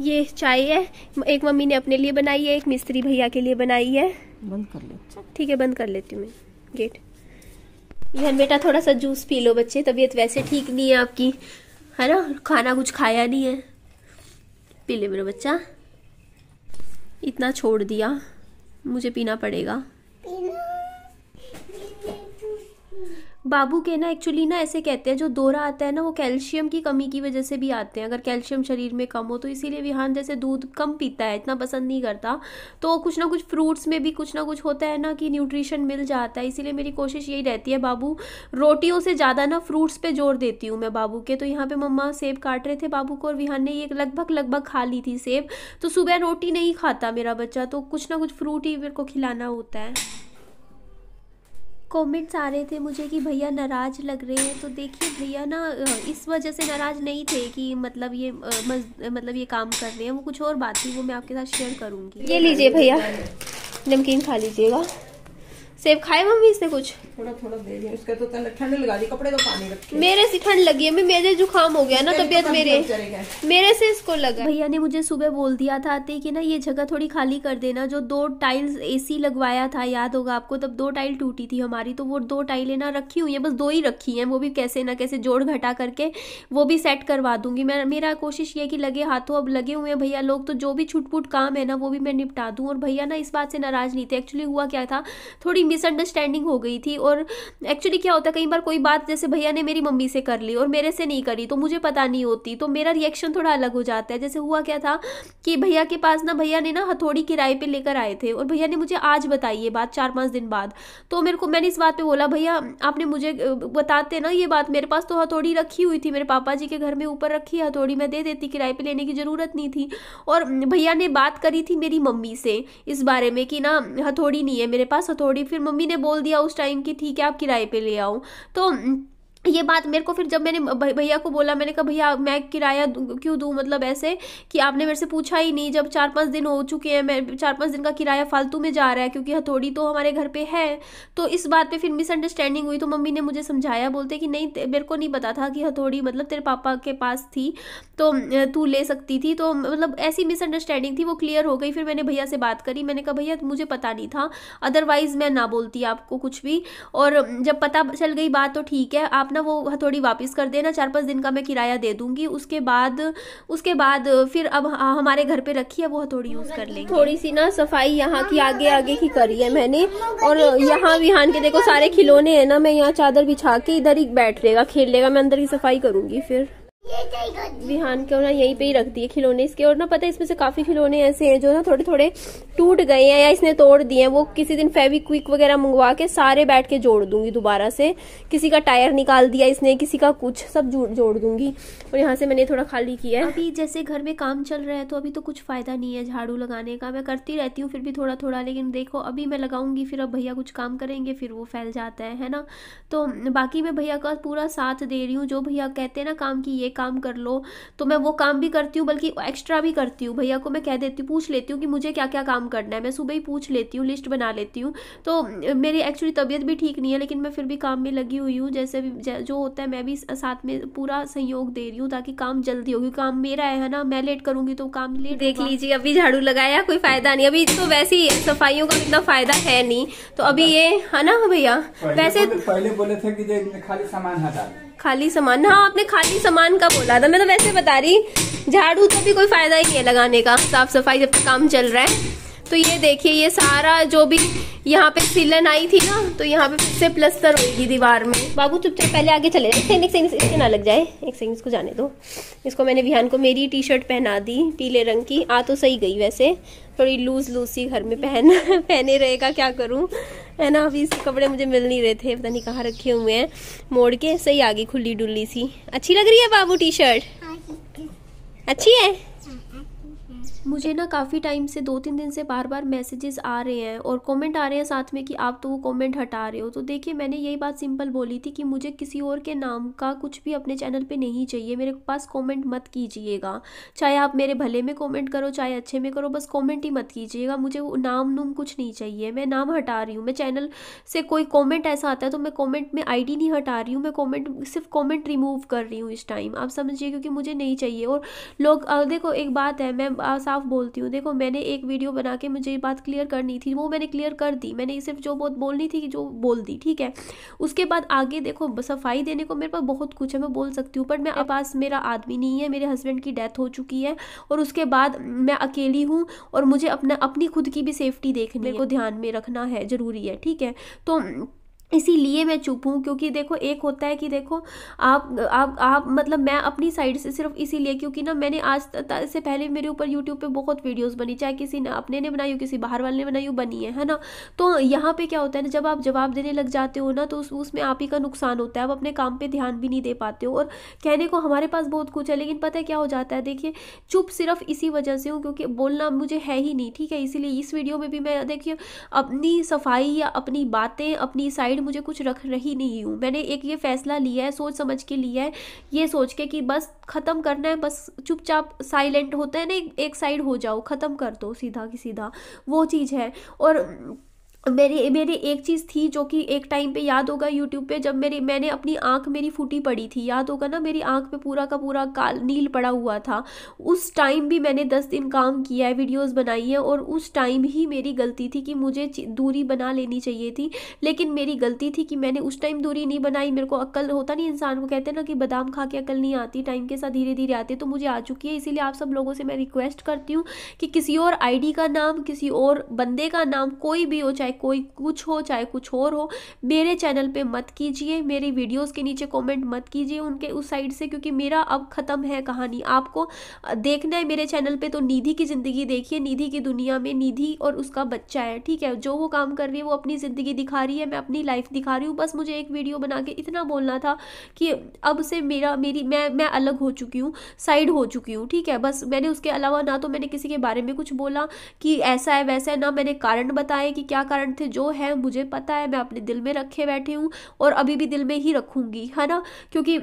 ये चाय है एक मम्मी ने अपने लिए बनाई है एक मिस्त्री भैया के लिए बनाई है बंद कर ले ठीक है बंद कर लेती हूँ मैं गेट यहन बेटा थोड़ा सा जूस पी लो बच्चे तबीयत वैसे ठीक नहीं है आपकी है ना खाना कुछ खाया नहीं है पी ले मेरा बच्चा इतना छोड़ दिया मुझे पीना पड़ेगा पीना। बाबू के ना एक्चुअली ना ऐसे कहते हैं जो दौरा आता है ना वो कैल्शियम की कमी की वजह से भी आते हैं अगर कैल्शियम शरीर में कम हो तो इसीलिए विहान जैसे दूध कम पीता है इतना पसंद नहीं करता तो कुछ ना कुछ फ्रूट्स में भी कुछ ना कुछ होता है ना कि न्यूट्रिशन मिल जाता है इसीलिए मेरी कोशिश यही रहती है बाबू रोटियों से ज़्यादा ना फ्रूट्स पर जोर देती हूँ मैं बाबू के तो यहाँ पर मम्मा सेब काट रहे थे बाबू को और विहान ने ये लगभग लगभग खा ली थी सेब तो सुबह रोटी नहीं खाता मेरा बच्चा तो कुछ ना कुछ फ्रूट ही मेरे को खिलाना होता है कमेंट्स आ रहे थे मुझे कि भैया नाराज़ लग रहे हैं तो देखिए भैया ना इस वजह से नाराज़ नहीं थे कि मतलब ये मज, मतलब ये काम कर रहे हैं वो कुछ और बात थी वो मैं आपके साथ शेयर करूंगी ये लीजिए भैया नमकीन खा लीजिएगा सेब खाए मम्मी इसने कुछ थोड़ा थोड़ा दे दिया उसका तो ठंड लगा दी कपड़े तो पानी रखे मेरे से ठंड लगी है मेरे जुकाम हो गया ना तबीयत मेरे मेरे से इसको लगा भैया ने मुझे सुबह बोल दिया था आते कि ना ये जगह थोड़ी खाली कर देना जो दो टाइल्स एसी लगवाया था याद होगा आपको तब दो टाइल टूटी थी हमारी तो वो दो टाइलें ना रखी हुई है बस दो ही रखी है वो भी कैसे ना कैसे जोड़ घटा करके वो भी सेट करवा दूंगी मैं मेरा कोशिश ये की लगे हाथों अब लगे हुए हैं भैया लोग तो जो भी छुटपुट काम है ना वो भी मैं निपटा दूँ और भैया ना इस बात से नाराज नहीं थे एक्चुअली हुआ क्या था थोड़ी मिसअंडरस्टैंडिंग हो गई थी और एक्चुअली क्या होता है कई बार कोई बात जैसे भैया ने मेरी मम्मी से कर ली और मेरे से नहीं करी तो मुझे पता नहीं होती तो मेरा रिएक्शन थोड़ा अलग हो जाता है जैसे हुआ क्या था कि भैया के पास ना भैया ने ना हथौड़ी किराए पर लेकर आए थे और भैया ने मुझे आज बताई ये बात चार पाँच दिन बाद तो मेरे को मैंने इस बात पर बोला भैया आपने मुझे बताते ना ये बात मेरे पास तो हथौड़ी रखी हुई थी मेरे पापा जी के घर में ऊपर रखी हथौड़ी मैं दे देती किराए पर लेने की ज़रूरत नहीं थी और भैया ने बात करी थी मेरी मम्मी से इस बारे में कि ना हथौड़ी नहीं है मेरे पास हथौड़ी फिर मम्मी ने बोल दिया उस टाइम कि ठीक है आप किराए पे ले आओ तो ये बात मेरे को फिर जब मैंने भैया को बोला मैंने कहा भैया मैं किराया क्यों दूँ मतलब ऐसे कि आपने मेरे से पूछा ही नहीं जब चार पाँच दिन हो चुके हैं मैं चार पाँच दिन का किराया फालतू में जा रहा है क्योंकि हथौड़ी तो हमारे घर पे है तो इस बात पे फिर मिसअंडरस्टैंडिंग हुई तो मम्मी ने मुझे समझाया बोलते कि नहीं मेरे को नहीं पता था कि हथौड़ी मतलब तेरे पापा के पास थी तो तू ले सकती थी तो मतलब ऐसी मिसअंडरस्टैंडिंग थी वो क्लियर हो गई फिर मैंने भैया से बात करी मैंने कहा भैया मुझे पता नहीं था अदरवाइज़ मैं ना बोलती आपको कुछ भी और जब पता चल गई बात तो ठीक है आप ना वो हथौड़ी वापस कर देना चार पाँच दिन का मैं किराया दे दूंगी उसके बाद उसके बाद फिर अब हमारे घर पे रखी है वो हथौड़ी यूज़ कर लेंगे थोड़ी सी ना सफाई यहाँ की आगे आगे की करी है मैंने और यहाँ विहान के देखो सारे खिलौने हैं ना मैं यहाँ चादर बिछा के इधर ही बैठ रहेगा खेल लेगा मैं अंदर की सफाई करूंगी फिर विहान को ना यहीं पे ही रख दिए खिलौने इसके और ना पता है इसमें से काफी खिलौने ऐसे हैं जो ना थोड़े थोड़े टूट गए हैं या इसने तोड़ दिए हैं वो किसी दिन क्विक वगैरह मंगवा के सारे बैठ के जोड़ दूंगी दोबारा से किसी का टायर निकाल दिया इसने किसी का कुछ सब जोड़ दूंगी और यहाँ से मैंने थोड़ा खाली किया है अभी जैसे घर में काम चल रहा है तो अभी तो कुछ फायदा नहीं है झाड़ू लगाने का मैं करती रहती हूँ फिर भी थोड़ा थोड़ा लेकिन देखो अभी मैं लगाऊंगी फिर अब भैया कुछ काम करेंगे फिर वो फैल जाता है है ना तो बाकी मैं भैया का पूरा साथ दे रही हूँ जो भैया कहते हैं ना काम की ये काम काम कर लो तो मैं वो काम भी करती हूँ बल्कि एक्स्ट्रा भी करती हूँ भैया को मैं कह देती हूँ पूछ लेती हूँ कि मुझे क्या क्या काम करना है मैं सुबह ही पूछ लेती हूँ लिस्ट बना लेती हूँ तो मेरी एक्चुअली तबीयत भी ठीक नहीं है लेकिन मैं फिर भी काम में लगी हुई हूँ जैसे जो होता है मैं भी साथ में पूरा सहयोग दे रही हूँ ताकि काम जल्दी होगी काम मेरा है ना मैं लेट करूंगी तो काम लेट देख लीजिए अभी झाड़ू लगाया कोई फायदा नहीं अभी तो वैसे ही सफाइयों का इतना फायदा है नहीं तो अभी ये है ना भैया वैसे पहले बोले थे कि खाली सामान हटा खाली सामान हाँ आपने खाली सामान का बोला था मैं तो वैसे बता रही झाड़ू तो भी कोई फायदा ही नहीं है लगाने का साफ सफाई जब तक काम चल रहा है तो ये देखिए ये सारा जो भी यहाँ पे सिलन आई थी ना तो यहाँ पे फिर से प्लस्तर होगी दीवार में बाबू चुपचाप पहले आगे चले एक एक इसके ना लग जाए एक सेकंड इसको जाने दो इसको मैंने विहान को मेरी टी शर्ट पहना दी पीले रंग की आ तो सही गई वैसे थोड़ी लूज लूज सी घर में पहन पहने रहेगा क्या करूँ है ना अभी इसके कपड़े मुझे मिल नहीं रहे थे पता नहीं कहाँ रखे हुए हैं मोड़ के सही आ गई खुली डुल्ली सी अच्छी लग रही है बाबू टी हाँ, शर्ट अच्छी है मुझे ना काफ़ी टाइम से दो तीन दिन से बार बार मैसेजेस आ रहे हैं और कमेंट आ रहे हैं साथ में कि आप तो वो कमेंट हटा रहे हो तो देखिए मैंने यही बात सिंपल बोली थी कि मुझे किसी और के नाम का कुछ भी अपने चैनल पे नहीं चाहिए मेरे पास कमेंट मत कीजिएगा चाहे आप मेरे भले में कमेंट करो चाहे अच्छे में करो बस कॉमेंट ही मत कीजिएगा मुझे वो नाम नूम कुछ नहीं चाहिए मैं नाम हटा रही हूँ मैं चैनल से कोई कॉमेंट ऐसा आता है तो मैं कॉमेंट में आई नहीं हटा रही हूँ मैं कॉमेंट सिर्फ कॉमेंट रिमूव कर रही हूँ इस टाइम आप समझिए क्योंकि मुझे नहीं चाहिए और लोग देखो एक बात है मैं साफ बोलती हूँ देखो मैंने एक वीडियो बना के मुझे ये बात क्लियर करनी थी वो मैंने क्लियर कर दी मैंने सिर्फ जो बहुत बोलनी थी जो बोल दी ठीक है उसके बाद आगे देखो सफाई देने को मेरे पास बहुत कुछ है मैं बोल सकती हूँ पर मैं पास मेरा आदमी नहीं है मेरे हस्बैंड की डेथ हो चुकी है और उसके बाद मैं अकेली हूँ और मुझे अपना अपनी खुद की भी सेफ्टी देखने को ध्यान में रखना है ज़रूरी है ठीक है तो इसीलिए मैं चुप हूँ क्योंकि देखो एक होता है कि देखो आप आप आप मतलब मैं अपनी साइड से सिर्फ इसीलिए क्योंकि ना मैंने आज इससे पहले मेरे ऊपर यूट्यूब पे बहुत वीडियोस बनी चाहे किसी ने अपने ने बनाई हो किसी बाहर वाले ने बनाई हो बनी है है ना तो यहाँ पे क्या होता है ना जब आप जवाब देने लग जाते हो ना तो उस उसमें आप ही का नुकसान होता है आप अपने काम पर ध्यान भी नहीं दे पाते हो और कहने को हमारे पास बहुत कुछ है लेकिन पता है क्या हो जाता है देखिए चुप सिर्फ इसी वजह से हूँ क्योंकि बोलना मुझे है ही नहीं ठीक है इसीलिए इस वीडियो में भी मैं देखिए अपनी सफाई या अपनी बातें अपनी साइड मुझे कुछ रख रही नहीं हूँ मैंने एक ये फैसला लिया है सोच समझ के लिया है ये सोच के कि बस ख़त्म करना है बस चुपचाप साइलेंट होता है ना एक साइड हो जाओ ख़त्म कर दो सीधा कि सीधा वो चीज़ है और मेरी मेरी एक चीज़ थी जो कि एक टाइम पे याद होगा यूट्यूब पे जब मेरी मैंने अपनी आँख मेरी फूटी पड़ी थी याद होगा ना मेरी आँख पे पूरा का पूरा काल नील पड़ा हुआ था उस टाइम भी मैंने दस दिन काम किया है वीडियोस बनाई है और उस टाइम ही मेरी गलती थी कि मुझे दूरी बना लेनी चाहिए थी लेकिन मेरी गलती थी कि मैंने उस टाइम दूरी नहीं बनाई मेरे को अक्ल होता नहीं इंसान को कहते ना कि बादाम खा के अक्ल नहीं आती टाइम के साथ धीरे धीरे आती तो मुझे आ चुकी है इसीलिए आप सब लोगों से मैं रिक्वेस्ट करती हूँ कि किसी और आई का नाम किसी और बंदे का नाम कोई भी हो चाहे चाहे कोई कुछ हो चाहे कुछ और हो मेरे चैनल पे मत कीजिए मेरी वीडियोस के नीचे कमेंट मत कीजिए उनके उस साइड से क्योंकि मेरा अब ख़त्म है कहानी आपको देखना है मेरे चैनल पे तो निधि की ज़िंदगी देखिए निधि की दुनिया में निधि और उसका बच्चा है ठीक है जो वो काम कर रही है वो अपनी ज़िंदगी दिखा रही है मैं अपनी लाइफ दिखा रही हूँ बस मुझे एक वीडियो बना के इतना बोलना था कि अब से मेरा मेरी मैं मैं अलग हो चुकी हूँ साइड हो चुकी हूँ ठीक है बस मैंने उसके अलावा ना तो मैंने किसी के बारे में कुछ बोला कि ऐसा है वैसा है ना मैंने कारण बताए कि क्या कारण फ्रेंड थे जो है मुझे पता है मैं अपने दिल में रखे बैठी हूँ और अभी भी दिल में ही रखूँगी है ना क्योंकि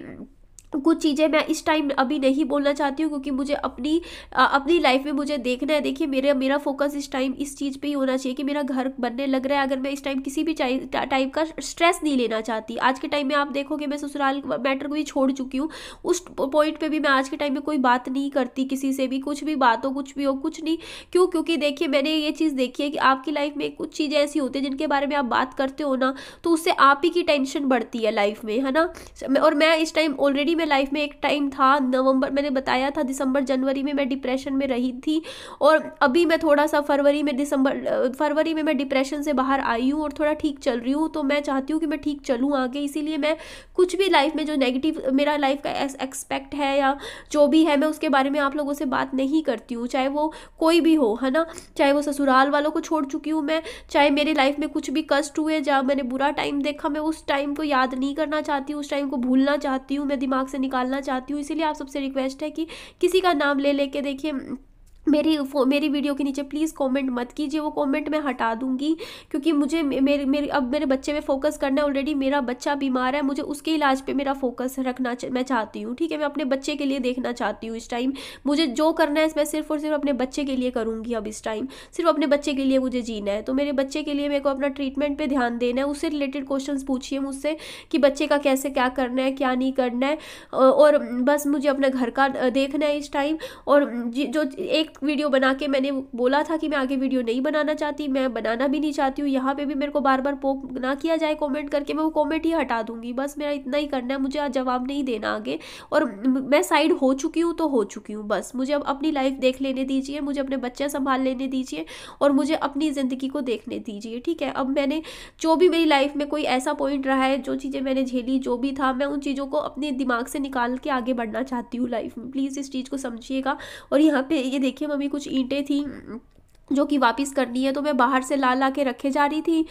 कुछ चीज़ें मैं इस टाइम अभी नहीं बोलना चाहती हूँ क्योंकि मुझे अपनी आ, अपनी लाइफ में मुझे देखना है देखिए मेरा मेरा फोकस इस टाइम इस चीज़ पे ही होना चाहिए कि मेरा घर बनने लग रहा है अगर मैं इस टाइम किसी भी टाइप का स्ट्रेस नहीं लेना चाहती आज के टाइम में आप देखोगे मैं ससुराल मैटर को भी छोड़ चुकी हूँ उस पॉइंट पर भी मैं आज के टाइम में कोई बात नहीं करती किसी से भी कुछ भी बात हो कुछ भी हो कुछ नहीं क्यों क्योंकि देखिए मैंने ये चीज़ देखी है कि आपकी लाइफ में कुछ चीज़ें ऐसी होती हैं जिनके बारे में आप बात करते हो ना तो उससे आप ही की टेंशन बढ़ती है लाइफ में है ना और मैं इस टाइम ऑलरेडी में लाइफ में एक टाइम था नवंबर मैंने बताया था दिसंबर जनवरी में मैं डिप्रेशन में रही थी और अभी मैं थोड़ा सा फरवरी में दिसंबर फरवरी में मैं डिप्रेशन से बाहर आई हूँ और थोड़ा ठीक चल रही हूँ तो मैं चाहती हूँ कि मैं ठीक चलूँ आगे इसीलिए मैं कुछ भी लाइफ में जो नेगेटिव मेरा लाइफ का एक्सपेक्ट है या जो भी है मैं उसके बारे में आप लोगों से बात नहीं करती हूँ चाहे वो कोई भी हो है ना चाहे वो ससुराल वालों को छोड़ चुकी हूँ मैं चाहे मेरे लाइफ में कुछ भी कष्ट हुए जहाँ मैंने बुरा टाइम देखा मैं उस टाइम को याद नहीं करना चाहती हूँ उस टाइम को भूलना चाहती हूँ मैं दिमाग से निकालना चाहती हूँ इसीलिए आप सबसे रिक्वेस्ट है कि किसी का नाम ले लेके देखिए मेरी मेरी वीडियो के नीचे प्लीज़ कमेंट मत कीजिए वो कमेंट मैं हटा दूंगी क्योंकि मुझे मेरे मेरे अब मेरे बच्चे पे फोकस करना है ऑलरेडी मेरा बच्चा बीमार है मुझे उसके इलाज पे मेरा फोकस रखना चा, मैं चाहती हूँ ठीक है मैं अपने बच्चे के लिए देखना चाहती हूँ इस टाइम मुझे जो करना है मैं सिर्फ और सिर्फ अपने बच्चे के लिए करूँगी अब इस टाइम सिर्फ अपने बच्चे के लिए मुझे जीना है तो मेरे बच्चे के लिए मेरे को अपना ट्रीटमेंट पर ध्यान देना है उससे रिलेटेड क्वेश्चन पूछिए मुझसे कि बच्चे का कैसे क्या करना है क्या नहीं करना है और बस मुझे अपने घर का देखना है इस टाइम और जो एक वीडियो बना के मैंने बोला था कि मैं आगे वीडियो नहीं बनाना चाहती मैं बनाना भी नहीं चाहती हूँ यहाँ पे भी मेरे को बार बार पोक ना किया जाए कमेंट करके मैं वो कमेंट ही हटा दूंगी बस मेरा इतना ही करना है मुझे जवाब नहीं देना आगे और हम्म। मैं साइड हो चुकी हूँ तो हो चुकी हूँ बस मुझे अब अपनी लाइफ देख लेने दीजिए मुझे अपने बच्चे संभाल लेने दीजिए और मुझे अपनी ज़िंदगी को देखने दीजिए ठीक है अब मैंने जो भी मेरी लाइफ में कोई ऐसा पॉइंट रहा है जो चीज़ें मैंने झेली जो भी था मैं उन चीज़ों को अपने दिमाग से निकाल के आगे बढ़ना चाहती हूँ लाइफ में प्लीज़ इस चीज़ को समझिएगा और यहाँ पर ये देखिए देखिए मम्मी कुछ ईंटें थी जो कि वापस करनी है तो मैं बाहर से ला ला के रखे जा रही थी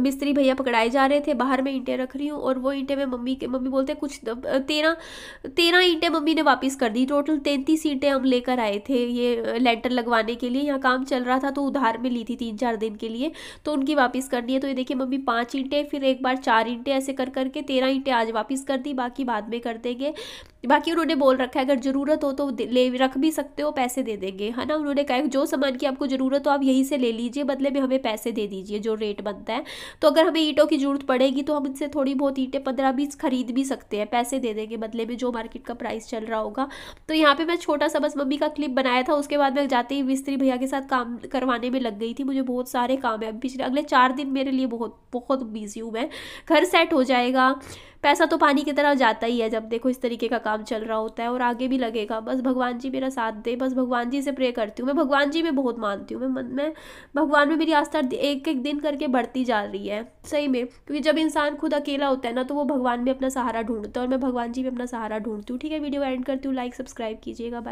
मिस्त्री भैया पकड़ाए जा रहे थे बाहर में ईंटें रख रही हूँ और वो ईंटें मैं मम्मी के मम्मी बोलते कुछ तेरह तेरह ईंटें मम्मी ने वापस कर दी टोटल तैंतीस ईंटें हम लेकर आए थे ये लेंटर लगवाने के लिए यहाँ काम चल रहा था तो उधार में ली थी तीन चार दिन के लिए तो उनकी वापस करनी है तो ये देखिए मम्मी पाँच ईंटें फिर एक बार चार ईंटें ऐसे कर करके तेरह ईंटें आज वापस कर दी बाकी बाद में कर देंगे बाकी उन्होंने बोल रखा है अगर ज़रूरत हो तो ले रख भी सकते हो पैसे दे देंगे है ना उन्होंने कहा जो सामान की आपको ज़रूरत हो आप यहीं से ले लीजिए बदले में हमें पैसे दे दीजिए जो रेट बनता है तो अगर हमें ईंटों की ज़रूरत पड़ेगी तो हम इनसे थोड़ी बहुत ईंटें पंद्रह बीस खरीद भी सकते हैं पैसे दे देंगे बदले में जो मार्केट का प्राइस चल रहा होगा तो यहाँ पर मैं छोटा सा बस मम्मी का क्लिप बनाया था उसके बाद मैं जाते ही मिस्त्री भैया के साथ काम करवाने में लग गई थी मुझे बहुत सारे काम है पिछले अगले चार दिन मेरे लिए बहुत बहुत बिजी हूँ मैं घर सेट हो जाएगा पैसा तो पानी की तरह जाता ही है जब देखो इस तरीके का काम चल रहा होता है और आगे भी लगेगा बस भगवान जी मेरा साथ दे बस भगवान जी से प्रे करती हूँ मैं भगवान जी में बहुत मानती हूँ मैं मन मैं भगवान में मेरी आस्था एक एक दिन करके बढ़ती जा रही है सही में क्योंकि जब इंसान खुद अकेला होता है ना तो वो भगवान में अपना सहारा ढूंढता है और मैं भगवान जी में अपना सहारा ढूंढती हूँ ठीक है वीडियो एंड करती हूँ लाइक सब्सक्राइब कीजिएगा बाय